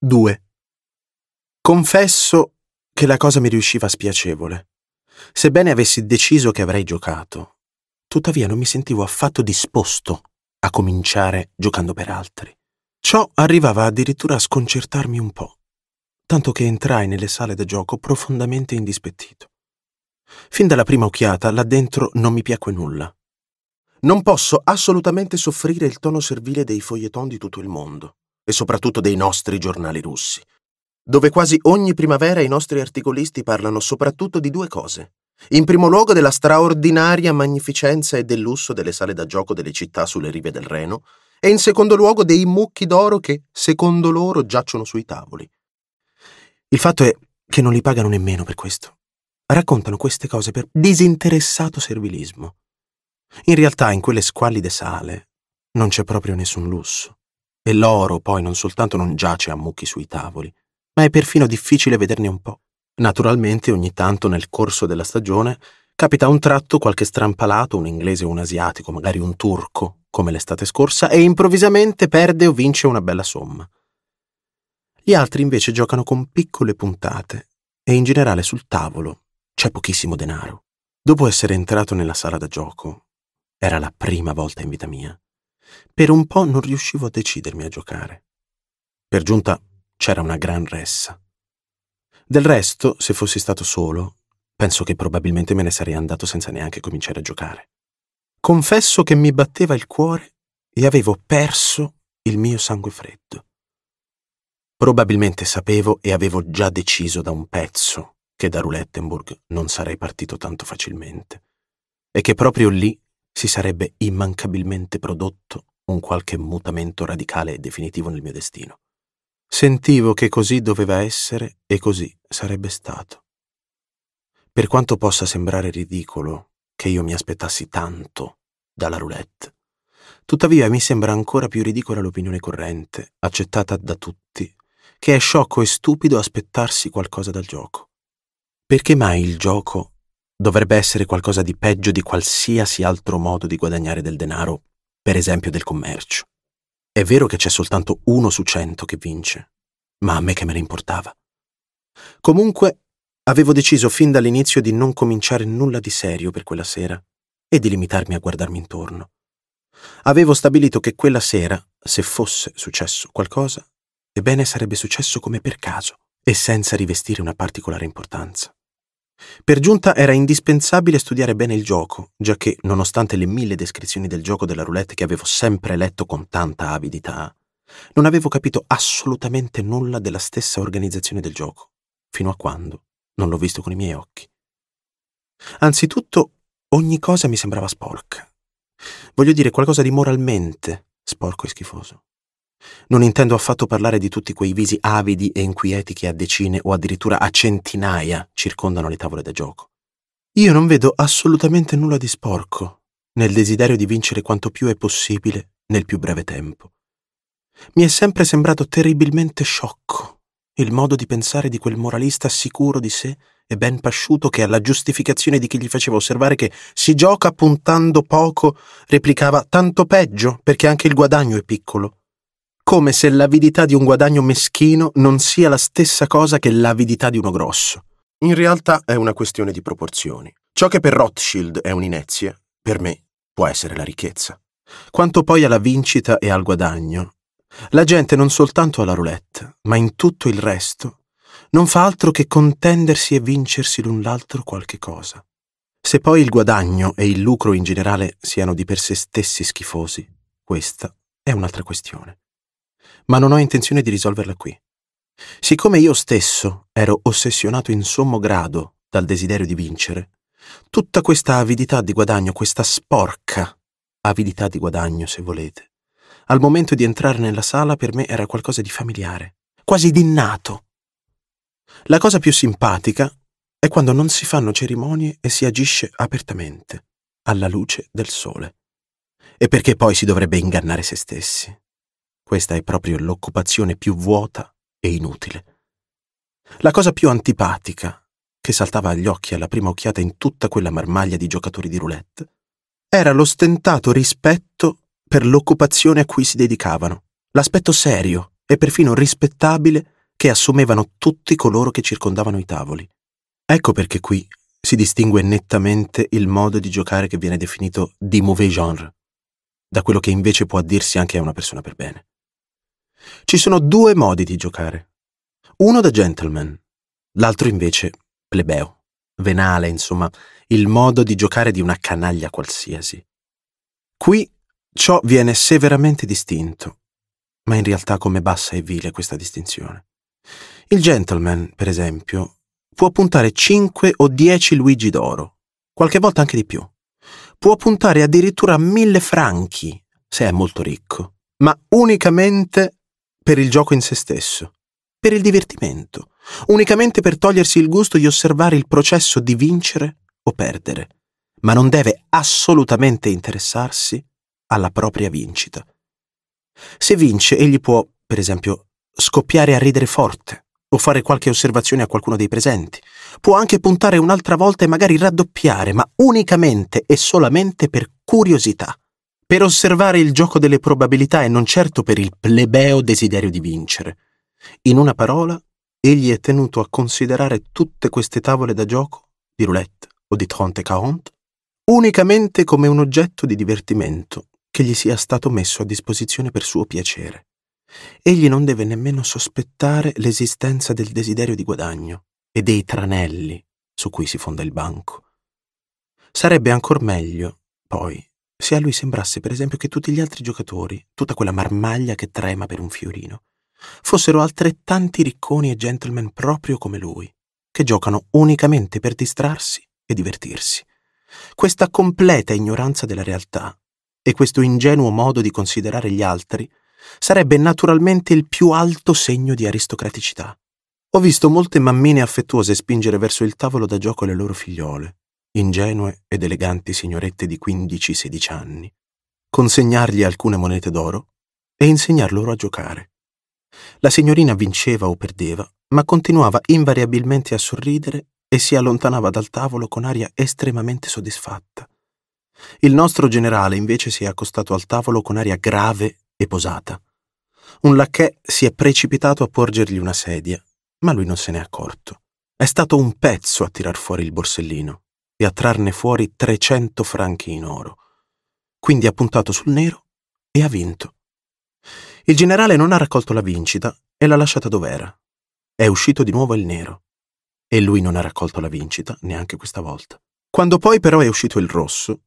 2. Confesso che la cosa mi riusciva spiacevole. Sebbene avessi deciso che avrei giocato, tuttavia non mi sentivo affatto disposto a cominciare giocando per altri. Ciò arrivava addirittura a sconcertarmi un po', tanto che entrai nelle sale da gioco profondamente indispettito. Fin dalla prima occhiata là dentro non mi piacque nulla. Non posso assolutamente soffrire il tono servile dei foglieton di tutto il mondo e soprattutto dei nostri giornali russi, dove quasi ogni primavera i nostri articolisti parlano soprattutto di due cose. In primo luogo della straordinaria magnificenza e del lusso delle sale da gioco delle città sulle rive del Reno, e in secondo luogo dei mucchi d'oro che, secondo loro, giacciono sui tavoli. Il fatto è che non li pagano nemmeno per questo. Raccontano queste cose per disinteressato servilismo. In realtà in quelle squallide sale non c'è proprio nessun lusso. E l'oro poi non soltanto non giace a mucchi sui tavoli, ma è perfino difficile vederne un po'. Naturalmente ogni tanto nel corso della stagione capita a un tratto qualche strampalato, un inglese o un asiatico, magari un turco, come l'estate scorsa, e improvvisamente perde o vince una bella somma. Gli altri invece giocano con piccole puntate e in generale sul tavolo c'è pochissimo denaro. Dopo essere entrato nella sala da gioco, era la prima volta in vita mia per un po' non riuscivo a decidermi a giocare. Per giunta c'era una gran ressa. Del resto, se fossi stato solo, penso che probabilmente me ne sarei andato senza neanche cominciare a giocare. Confesso che mi batteva il cuore e avevo perso il mio sangue freddo. Probabilmente sapevo e avevo già deciso da un pezzo che da Roulettenburg non sarei partito tanto facilmente e che proprio lì si sarebbe immancabilmente prodotto un qualche mutamento radicale e definitivo nel mio destino. Sentivo che così doveva essere e così sarebbe stato. Per quanto possa sembrare ridicolo che io mi aspettassi tanto dalla roulette, tuttavia mi sembra ancora più ridicola l'opinione corrente, accettata da tutti, che è sciocco e stupido aspettarsi qualcosa dal gioco. Perché mai il gioco dovrebbe essere qualcosa di peggio di qualsiasi altro modo di guadagnare del denaro, per esempio del commercio. È vero che c'è soltanto uno su cento che vince, ma a me che me ne importava. Comunque, avevo deciso fin dall'inizio di non cominciare nulla di serio per quella sera e di limitarmi a guardarmi intorno. Avevo stabilito che quella sera, se fosse successo qualcosa, ebbene sarebbe successo come per caso e senza rivestire una particolare importanza. Per giunta era indispensabile studiare bene il gioco, giacché, nonostante le mille descrizioni del gioco della roulette che avevo sempre letto con tanta avidità, non avevo capito assolutamente nulla della stessa organizzazione del gioco, fino a quando non l'ho visto con i miei occhi. Anzitutto, ogni cosa mi sembrava sporca. Voglio dire qualcosa di moralmente sporco e schifoso. Non intendo affatto parlare di tutti quei visi avidi e inquieti che a decine o addirittura a centinaia circondano le tavole da gioco. Io non vedo assolutamente nulla di sporco nel desiderio di vincere quanto più è possibile nel più breve tempo. Mi è sempre sembrato terribilmente sciocco il modo di pensare di quel moralista sicuro di sé e ben pasciuto che alla giustificazione di chi gli faceva osservare che si gioca puntando poco replicava tanto peggio perché anche il guadagno è piccolo come se l'avidità di un guadagno meschino non sia la stessa cosa che l'avidità di uno grosso. In realtà è una questione di proporzioni. Ciò che per Rothschild è un'inezia, per me può essere la ricchezza. Quanto poi alla vincita e al guadagno, la gente non soltanto alla roulette, ma in tutto il resto, non fa altro che contendersi e vincersi l'un l'altro qualche cosa. Se poi il guadagno e il lucro in generale siano di per sé stessi schifosi, questa è un'altra questione ma non ho intenzione di risolverla qui. Siccome io stesso ero ossessionato in sommo grado dal desiderio di vincere, tutta questa avidità di guadagno, questa sporca avidità di guadagno, se volete, al momento di entrare nella sala per me era qualcosa di familiare, quasi d'innato. La cosa più simpatica è quando non si fanno cerimonie e si agisce apertamente, alla luce del sole. E perché poi si dovrebbe ingannare se stessi? Questa è proprio l'occupazione più vuota e inutile. La cosa più antipatica, che saltava agli occhi alla prima occhiata in tutta quella marmaglia di giocatori di roulette, era l'ostentato rispetto per l'occupazione a cui si dedicavano, l'aspetto serio e perfino rispettabile che assumevano tutti coloro che circondavano i tavoli. Ecco perché qui si distingue nettamente il modo di giocare che viene definito di mauvais genre, da quello che invece può dirsi anche a una persona per bene. Ci sono due modi di giocare. Uno da gentleman, l'altro invece plebeo, venale, insomma, il modo di giocare di una canaglia qualsiasi. Qui ciò viene severamente distinto, ma in realtà come bassa e vile questa distinzione. Il gentleman, per esempio, può puntare 5 o 10 Luigi d'oro, qualche volta anche di più. Può puntare addirittura 1000 franchi, se è molto ricco, ma unicamente per il gioco in se stesso, per il divertimento, unicamente per togliersi il gusto di osservare il processo di vincere o perdere, ma non deve assolutamente interessarsi alla propria vincita. Se vince, egli può, per esempio, scoppiare a ridere forte o fare qualche osservazione a qualcuno dei presenti. Può anche puntare un'altra volta e magari raddoppiare, ma unicamente e solamente per curiosità per osservare il gioco delle probabilità e non certo per il plebeo desiderio di vincere. In una parola, egli è tenuto a considerare tutte queste tavole da gioco, di roulette o di trente quarante, unicamente come un oggetto di divertimento che gli sia stato messo a disposizione per suo piacere. Egli non deve nemmeno sospettare l'esistenza del desiderio di guadagno e dei tranelli su cui si fonda il banco. Sarebbe ancor meglio, poi, se a lui sembrasse, per esempio, che tutti gli altri giocatori, tutta quella marmaglia che trema per un fiorino, fossero altrettanti ricconi e gentleman proprio come lui, che giocano unicamente per distrarsi e divertirsi. Questa completa ignoranza della realtà e questo ingenuo modo di considerare gli altri sarebbe naturalmente il più alto segno di aristocraticità. Ho visto molte mammine affettuose spingere verso il tavolo da gioco le loro figliole, ingenue ed eleganti signorette di 15-16 anni, consegnargli alcune monete d'oro e insegnar loro a giocare. La signorina vinceva o perdeva, ma continuava invariabilmente a sorridere e si allontanava dal tavolo con aria estremamente soddisfatta. Il nostro generale invece si è accostato al tavolo con aria grave e posata. Un lacchè si è precipitato a porgergli una sedia, ma lui non se n'è accorto. È stato un pezzo a tirar fuori il borsellino e a trarne fuori 300 franchi in oro. Quindi ha puntato sul nero e ha vinto. Il generale non ha raccolto la vincita e l'ha lasciata dov'era. È uscito di nuovo il nero. E lui non ha raccolto la vincita neanche questa volta. Quando poi però è uscito il rosso,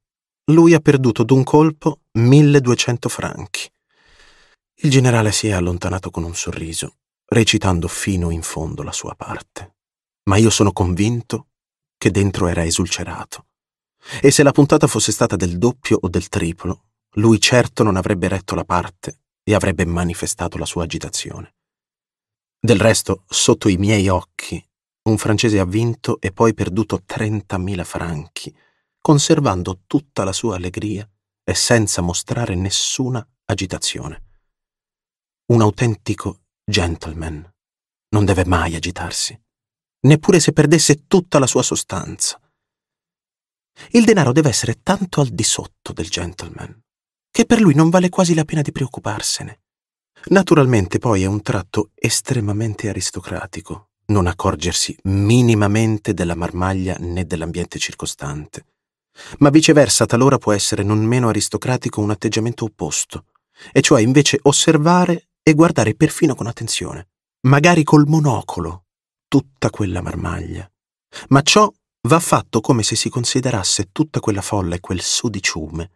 lui ha perduto d'un colpo 1200 franchi. Il generale si è allontanato con un sorriso, recitando fino in fondo la sua parte. Ma io sono convinto che dentro era esulcerato. E se la puntata fosse stata del doppio o del triplo, lui certo non avrebbe retto la parte e avrebbe manifestato la sua agitazione. Del resto, sotto i miei occhi, un francese ha vinto e poi perduto 30.000 franchi, conservando tutta la sua allegria e senza mostrare nessuna agitazione. Un autentico gentleman non deve mai agitarsi neppure se perdesse tutta la sua sostanza. Il denaro deve essere tanto al di sotto del gentleman che per lui non vale quasi la pena di preoccuparsene. Naturalmente poi è un tratto estremamente aristocratico non accorgersi minimamente della marmaglia né dell'ambiente circostante. Ma viceversa talora può essere non meno aristocratico un atteggiamento opposto, e cioè invece osservare e guardare perfino con attenzione, magari col monocolo, tutta quella marmaglia. Ma ciò va fatto come se si considerasse tutta quella folla e quel sudiciume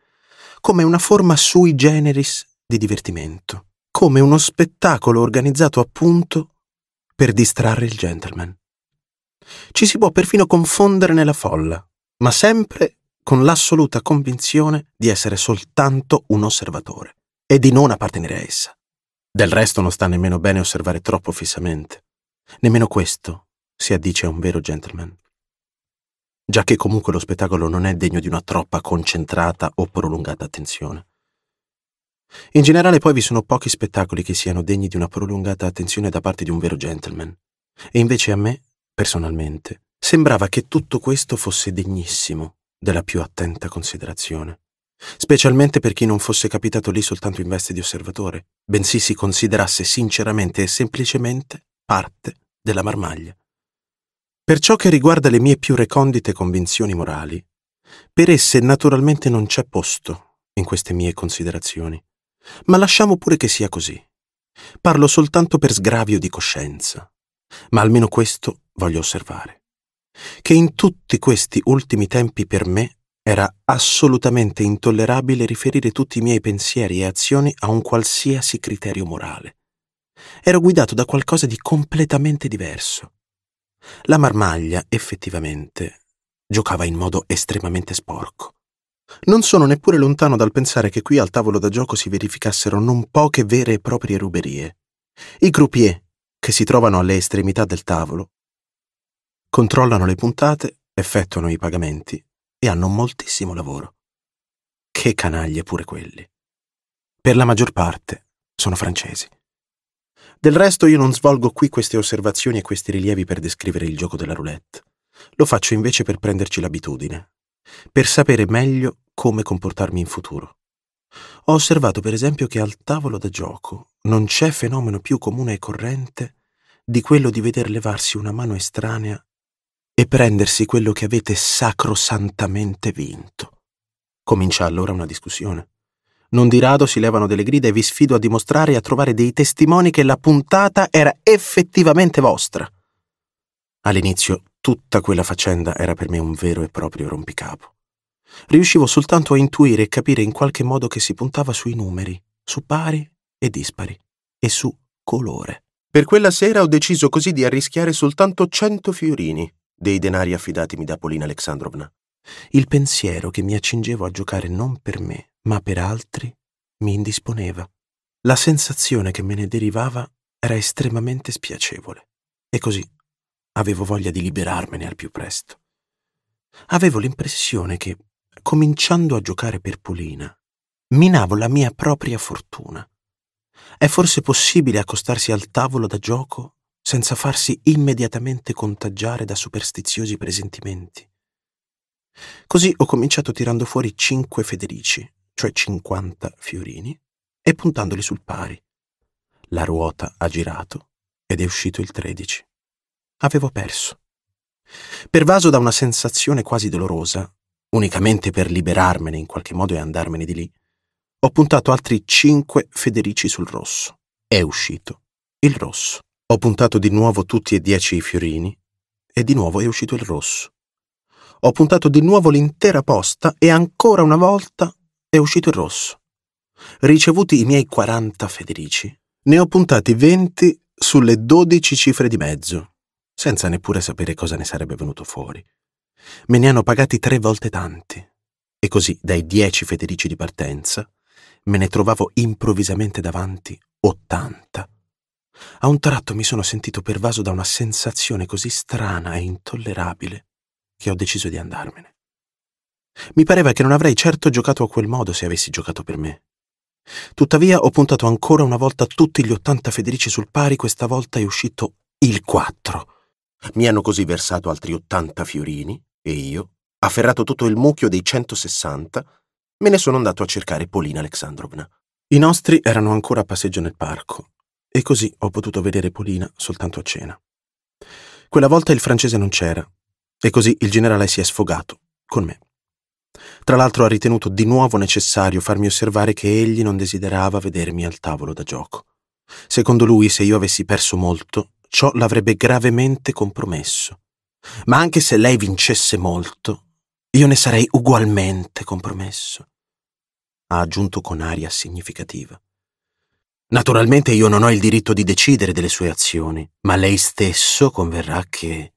come una forma sui generis di divertimento, come uno spettacolo organizzato appunto per distrarre il gentleman. Ci si può perfino confondere nella folla, ma sempre con l'assoluta convinzione di essere soltanto un osservatore e di non appartenere a essa. Del resto non sta nemmeno bene osservare troppo fissamente. Nemmeno questo si addice a un vero gentleman. Già che comunque lo spettacolo non è degno di una troppa concentrata o prolungata attenzione. In generale poi vi sono pochi spettacoli che siano degni di una prolungata attenzione da parte di un vero gentleman. E invece a me, personalmente, sembrava che tutto questo fosse degnissimo della più attenta considerazione. Specialmente per chi non fosse capitato lì soltanto in veste di osservatore, bensì si considerasse sinceramente e semplicemente parte della marmaglia. Per ciò che riguarda le mie più recondite convinzioni morali, per esse naturalmente non c'è posto in queste mie considerazioni, ma lasciamo pure che sia così. Parlo soltanto per sgravio di coscienza, ma almeno questo voglio osservare, che in tutti questi ultimi tempi per me era assolutamente intollerabile riferire tutti i miei pensieri e azioni a un qualsiasi criterio morale Ero guidato da qualcosa di completamente diverso. La marmaglia, effettivamente, giocava in modo estremamente sporco. Non sono neppure lontano dal pensare che qui al tavolo da gioco si verificassero non poche vere e proprie ruberie. I croupier, che si trovano alle estremità del tavolo, controllano le puntate, effettuano i pagamenti e hanno moltissimo lavoro. Che canaglie pure quelli. Per la maggior parte sono francesi. Del resto io non svolgo qui queste osservazioni e questi rilievi per descrivere il gioco della roulette. Lo faccio invece per prenderci l'abitudine, per sapere meglio come comportarmi in futuro. Ho osservato per esempio che al tavolo da gioco non c'è fenomeno più comune e corrente di quello di veder levarsi una mano estranea e prendersi quello che avete sacrosantamente vinto. Comincia allora una discussione. Non di rado si levano delle grida e vi sfido a dimostrare e a trovare dei testimoni che la puntata era effettivamente vostra. All'inizio tutta quella faccenda era per me un vero e proprio rompicapo. Riuscivo soltanto a intuire e capire in qualche modo che si puntava sui numeri, su pari e dispari, e su colore. Per quella sera ho deciso così di arrischiare soltanto cento fiorini dei denari affidatimi da Polina Alexandrovna. Il pensiero che mi accingevo a giocare non per me, ma per altri mi indisponeva. La sensazione che me ne derivava era estremamente spiacevole e così avevo voglia di liberarmene al più presto. Avevo l'impressione che, cominciando a giocare per Polina, minavo la mia propria fortuna. È forse possibile accostarsi al tavolo da gioco senza farsi immediatamente contagiare da superstiziosi presentimenti? Così ho cominciato tirando fuori cinque Federici cioè 50 fiorini, e puntandoli sul pari. La ruota ha girato ed è uscito il 13. Avevo perso. Pervaso da una sensazione quasi dolorosa, unicamente per liberarmene in qualche modo e andarmene di lì, ho puntato altri 5 federici sul rosso. È uscito il rosso. Ho puntato di nuovo tutti e 10 i fiorini e di nuovo è uscito il rosso ho puntato di nuovo l'intera posta e ancora una volta è uscito il rosso. Ricevuti i miei 40 federici, ne ho puntati 20 sulle 12 cifre di mezzo, senza neppure sapere cosa ne sarebbe venuto fuori. Me ne hanno pagati tre volte tanti. E così, dai 10 federici di partenza, me ne trovavo improvvisamente davanti 80. A un tratto mi sono sentito pervaso da una sensazione così strana e intollerabile che ho deciso di andarmene. Mi pareva che non avrei certo giocato a quel modo se avessi giocato per me. Tuttavia ho puntato ancora una volta tutti gli 80 federici sul pari, questa volta è uscito il 4. Mi hanno così versato altri 80 fiorini e io, afferrato tutto il mucchio dei 160, me ne sono andato a cercare Polina Alexandrovna. I nostri erano ancora a passeggio nel parco e così ho potuto vedere Polina soltanto a cena. Quella volta il francese non c'era e così il generale si è sfogato con me. Tra l'altro ha ritenuto di nuovo necessario farmi osservare che egli non desiderava vedermi al tavolo da gioco. Secondo lui, se io avessi perso molto, ciò l'avrebbe gravemente compromesso. Ma anche se lei vincesse molto, io ne sarei ugualmente compromesso. Ha aggiunto con aria significativa. Naturalmente io non ho il diritto di decidere delle sue azioni, ma lei stesso converrà che...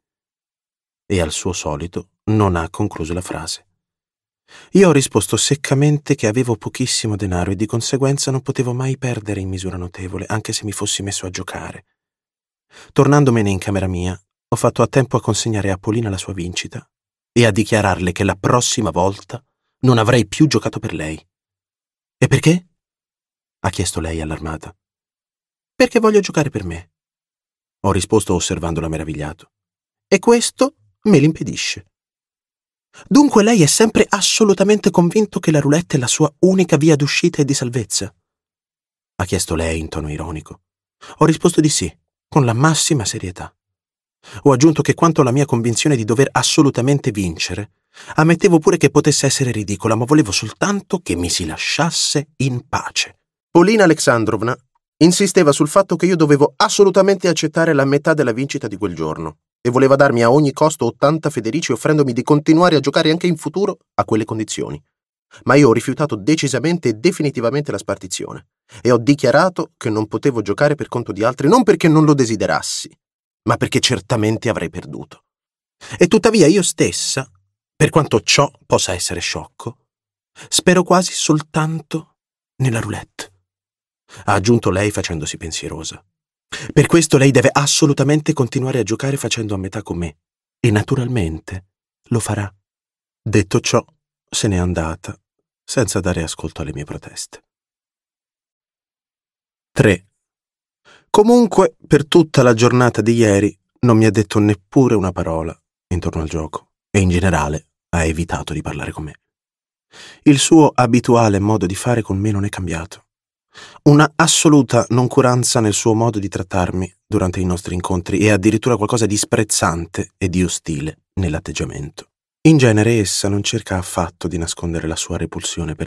E al suo solito non ha concluso la frase. Io ho risposto seccamente che avevo pochissimo denaro e di conseguenza non potevo mai perdere in misura notevole, anche se mi fossi messo a giocare. Tornandomene in camera mia, ho fatto a tempo a consegnare a Polina la sua vincita e a dichiararle che la prossima volta non avrei più giocato per lei. E perché? ha chiesto lei allarmata. Perché voglio giocare per me, ho risposto osservandola meravigliato. E questo me l'impedisce. Dunque lei è sempre assolutamente convinto che la roulette è la sua unica via d'uscita e di salvezza? Ha chiesto lei in tono ironico. Ho risposto di sì, con la massima serietà. Ho aggiunto che quanto alla mia convinzione di dover assolutamente vincere, ammettevo pure che potesse essere ridicola, ma volevo soltanto che mi si lasciasse in pace. Polina Alexandrovna insisteva sul fatto che io dovevo assolutamente accettare la metà della vincita di quel giorno e voleva darmi a ogni costo 80 federici offrendomi di continuare a giocare anche in futuro a quelle condizioni. Ma io ho rifiutato decisamente e definitivamente la spartizione e ho dichiarato che non potevo giocare per conto di altri non perché non lo desiderassi, ma perché certamente avrei perduto. E tuttavia io stessa, per quanto ciò possa essere sciocco, spero quasi soltanto nella roulette, ha aggiunto lei facendosi pensierosa. Per questo lei deve assolutamente continuare a giocare facendo a metà con me. E naturalmente lo farà. Detto ciò, se n'è andata, senza dare ascolto alle mie proteste. 3. Comunque, per tutta la giornata di ieri non mi ha detto neppure una parola intorno al gioco e in generale ha evitato di parlare con me. Il suo abituale modo di fare con me non è cambiato. Una assoluta noncuranza nel suo modo di trattarmi durante i nostri incontri e addirittura qualcosa di sprezzante e di ostile nell'atteggiamento. In genere essa non cerca affatto di nascondere la sua repulsione per me.